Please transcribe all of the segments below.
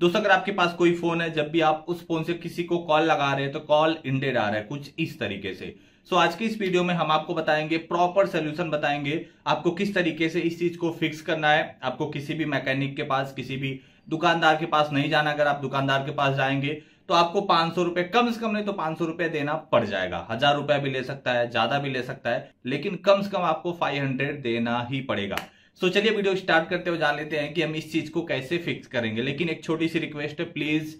दोस्तों अगर आपके पास कोई फोन है जब भी आप उस फोन से किसी को कॉल लगा रहे हैं तो कॉल इंडेड आ रहा है कुछ इस तरीके से सो आज की इस वीडियो में हम आपको बताएंगे प्रॉपर सोल्यूशन बताएंगे आपको किस तरीके से इस चीज को फिक्स करना है आपको किसी भी मैकेनिक के पास किसी भी दुकानदार के पास नहीं जाना अगर आप दुकानदार के पास जाएंगे तो आपको पांच सौ रुपए कम से कम नहीं तो पांच सौ रुपए देना पड़ जाएगा हजार रुपया भी ले सकता है ज्यादा भी ले सकता है लेकिन कम से कम आपको फाइव हंड्रेड देना ही पड़ेगा सो चलिए वीडियो स्टार्ट करते हुए जान लेते हैं कि हम इस चीज को कैसे फिक्स करेंगे लेकिन एक छोटी सी रिक्वेस्ट है प्लीज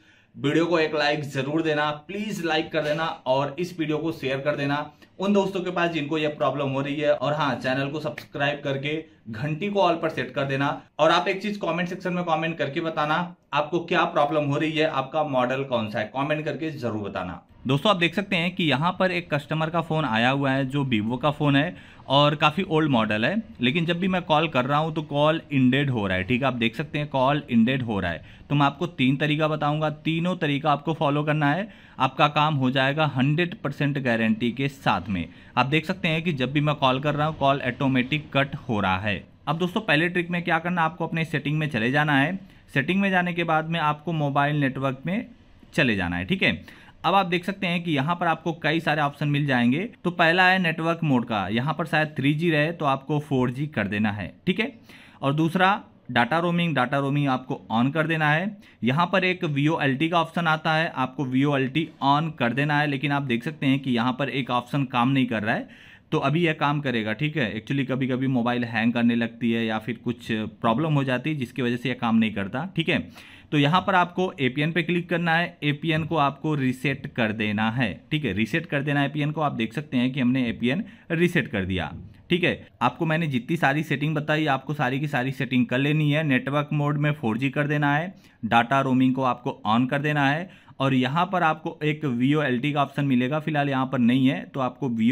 वीडियो को एक लाइक जरूर देना प्लीज लाइक कर देना और इस वीडियो को शेयर कर देना उन दोस्तों के पास जिनको यह प्रॉब्लम हो रही है और हाँ चैनल को सब्सक्राइब करके घंटी को ऑल पर सेट कर देना और आप एक चीज कमेंट सेक्शन में कमेंट करके बताना आपको क्या प्रॉब्लम हो रही है आपका मॉडल कौन सा है कमेंट करके जरूर बताना दोस्तों आप देख सकते हैं कि यहाँ पर एक कस्टमर का फ़ोन आया हुआ है जो वीवो का फ़ोन है और काफ़ी ओल्ड मॉडल है लेकिन जब भी मैं कॉल कर रहा हूँ तो कॉल इंडेड हो रहा है ठीक है आप देख सकते हैं कॉल इंडेड हो रहा है तो मैं आपको तीन तरीका बताऊंगा तीनों तरीका आपको फॉलो करना है आपका काम हो जाएगा हंड्रेड परसेंट गारंटी के साथ में आप देख सकते हैं कि जब भी मैं कॉल कर रहा हूँ कॉल ऑटोमेटिक कट हो रहा है अब दोस्तों पहले ट्रिक में क्या करना आपको अपने सेटिंग में चले जाना है सेटिंग में जाने के बाद में आपको मोबाइल नेटवर्क में चले जाना है ठीक है अब आप देख सकते हैं कि यहाँ पर आपको कई सारे ऑप्शन मिल जाएंगे तो पहला है नेटवर्क मोड का यहाँ पर शायद 3G रहे तो आपको 4G कर देना है ठीक है और दूसरा डाटा रोमिंग डाटा रोमिंग आपको ऑन कर देना है यहाँ पर एक वी ओ का ऑप्शन आता है आपको वी ओ ऑन कर देना है लेकिन आप देख सकते हैं कि यहाँ पर एक ऑप्शन काम नहीं कर रहा है तो अभी यह काम करेगा ठीक है एक्चुअली कभी कभी मोबाइल हैंग करने लगती है या फिर कुछ प्रॉब्लम हो जाती है जिसकी वजह से यह काम नहीं करता ठीक है तो यहाँ पर आपको ए पे क्लिक करना है ए को आपको रीसेट कर देना है ठीक है रीसेट कर देना है ए को आप देख सकते हैं कि हमने ए रीसेट कर दिया ठीक है आपको मैंने जितनी सारी सेटिंग बताई आपको सारी की सारी सेटिंग कर लेनी है नेटवर्क मोड में फोर कर देना है डाटा रोमिंग को आपको ऑन कर देना है और यहाँ पर आपको एक वी का ऑप्शन मिलेगा फिलहाल यहाँ पर नहीं है तो आपको वी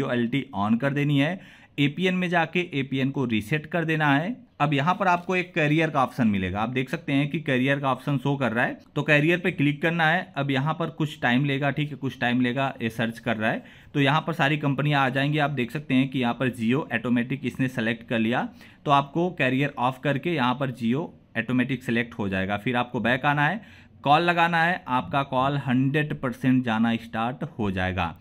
ऑन कर देनी है एपीएन में जाके एपीएन को रीसेट कर देना है अब यहाँ पर आपको एक कैरियर का ऑप्शन मिलेगा आप देख सकते हैं कि कैरियर का ऑप्शन शो कर रहा है तो कैरियर पे क्लिक करना है अब यहाँ पर कुछ टाइम लेगा ठीक है कुछ टाइम लेगा ये सर्च कर रहा है तो यहाँ पर सारी कंपनियाँ आ जाएंगी आप देख सकते हैं कि यहाँ पर जियो ऑटोमेटिक इसने सेलेक्ट कर लिया तो आपको कैरियर ऑफ करके यहाँ पर जियो ऑटोमेटिक सेलेक्ट हो जाएगा फिर आपको बैक आना है कॉल लगाना है आपका कॉल हंड्रेड परसेंट जाना स्टार्ट हो जाएगा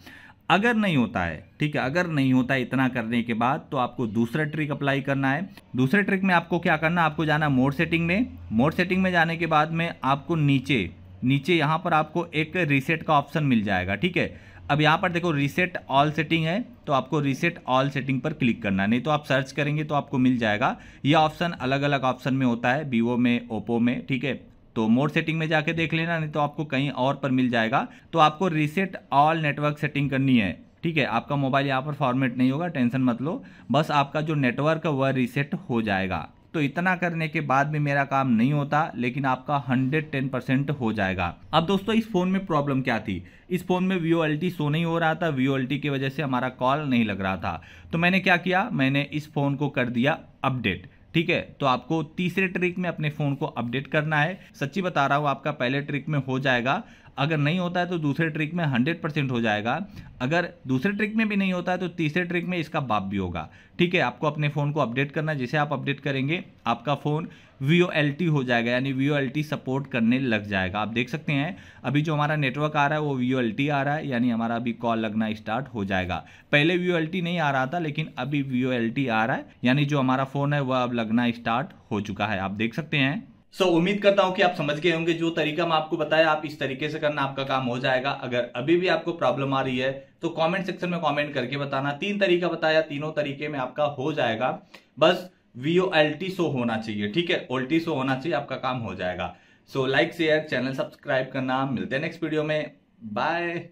अगर नहीं होता है ठीक है अगर नहीं होता है इतना करने के बाद तो आपको दूसरा ट्रिक अप्लाई करना है दूसरे ट्रिक में आपको क्या करना है आपको जाना मोड सेटिंग में मोड सेटिंग में जाने के बाद में आपको नीचे नीचे यहाँ पर आपको एक रीसेट का ऑप्शन मिल जाएगा ठीक है अब यहाँ पर देखो रीसेट ऑल सेटिंग है तो आपको रीसेट ऑल सेटिंग पर क्लिक करना नहीं तो आप सर्च करेंगे तो आपको मिल जाएगा ये ऑप्शन अलग अलग ऑप्शन में होता है वीवो में ओप्पो में ठीक है तो मोड सेटिंग में जाके देख लेना नहीं तो आपको कहीं और पर मिल जाएगा तो आपको रीसेट ऑल नेटवर्क सेटिंग करनी है ठीक है आपका मोबाइल यहाँ पर फॉर्मेट नहीं होगा टेंशन मत लो बस आपका जो नेटवर्क है वह रीसेट हो जाएगा तो इतना करने के बाद भी मेरा काम नहीं होता लेकिन आपका 110 परसेंट हो जाएगा अब दोस्तों इस फ़ोन में प्रॉब्लम क्या थी इस फ़ोन में वी एल सो नहीं हो रहा था वी एल की वजह से हमारा कॉल नहीं लग रहा था तो मैंने क्या किया मैंने इस फ़ोन को कर दिया अपडेट ठीक है तो आपको तीसरे ट्रिक में अपने फ़ोन को अपडेट करना है सच्ची बता रहा हूँ आपका पहले ट्रिक में हो जाएगा अगर नहीं होता है तो दूसरे ट्रिक में 100 परसेंट हो जाएगा अगर दूसरे ट्रिक में भी नहीं होता है तो तीसरे ट्रिक में इसका बाप भी होगा ठीक है आपको अपने फ़ोन को अपडेट करना है जिसे आप अपडेट करेंगे आपका फ़ोन वी हो जाएगा यानी वी सपोर्ट करने लग जाएगा आप देख सकते हैं अभी जो हमारा नेटवर्क आ रहा है वो वी आ रहा है यानी हमारा अभी कॉल लगना स्टार्ट हो जाएगा पहले वी नहीं आ रहा था लेकिन अभी वी आ रहा है यानी जो हमारा फ़ोन है वह अब लगना स्टार्ट हो चुका है आप देख सकते हैं सो so, उम्मीद करता हूं कि आप समझ गए होंगे जो तरीका मैं आपको बताया आप इस तरीके से करना आपका काम हो जाएगा अगर अभी भी आपको प्रॉब्लम आ रही है तो कमेंट सेक्शन में कमेंट करके बताना तीन तरीका बताया तीनों तरीके में आपका हो जाएगा बस वीओ एल टी शो होना चाहिए ठीक है ओल्टी शो होना चाहिए आपका काम हो जाएगा so like share channel subscribe करना मिलते हैं नेक्स्ट वीडियो में बाय